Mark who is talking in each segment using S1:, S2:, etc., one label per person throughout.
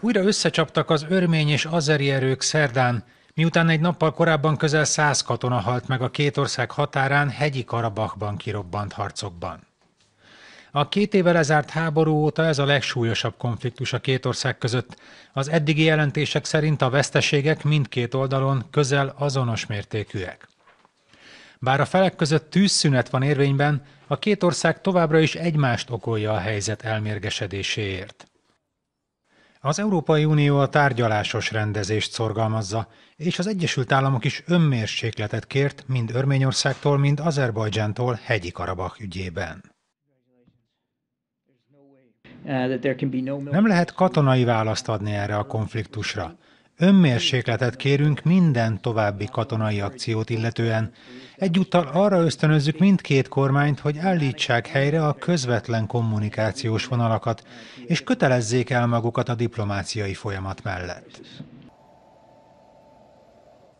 S1: Újra összecsaptak az örmény és azeri erők szerdán, miután egy nappal korábban közel száz katona halt meg a két ország határán hegyi Karabachban kirobbant harcokban. A két éve lezárt háború óta ez a legsúlyosabb konfliktus a két ország között. Az eddigi jelentések szerint a veszteségek mindkét oldalon közel azonos mértékűek. Bár a felek között tűzszünet van érvényben, a két ország továbbra is egymást okolja a helyzet elmérgesedéséért. Az Európai Unió a tárgyalásos rendezést szorgalmazza, és az Egyesült Államok is önmérsékletet kért mind Örményországtól, mind Azerbajdzsántól hegyi Karabach ügyében. Uh, Nem lehet katonai választ adni erre a konfliktusra. Önmérsékletet kérünk minden további katonai akciót illetően. Egyúttal arra ösztönözzük mindkét kormányt, hogy állítsák helyre a közvetlen kommunikációs vonalakat, és kötelezzék el magukat a diplomáciai folyamat mellett.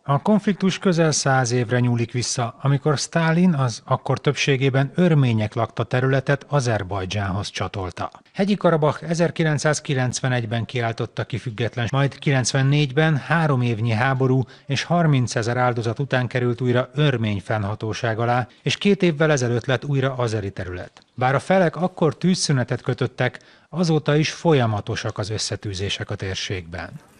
S1: A konfliktus közel száz évre nyúlik vissza, amikor Stálin az akkor többségében örmények lakta területet Azerbajdzsánhoz csatolta. Hegyi Karabach 1991-ben kiáltotta ki független, majd 94-ben három évnyi háború és 30 ezer áldozat után került újra örmény fennhatóság alá, és két évvel ezelőtt lett újra azeri terület. Bár a felek akkor tűzszünetet kötöttek, azóta is folyamatosak az összetűzések a térségben.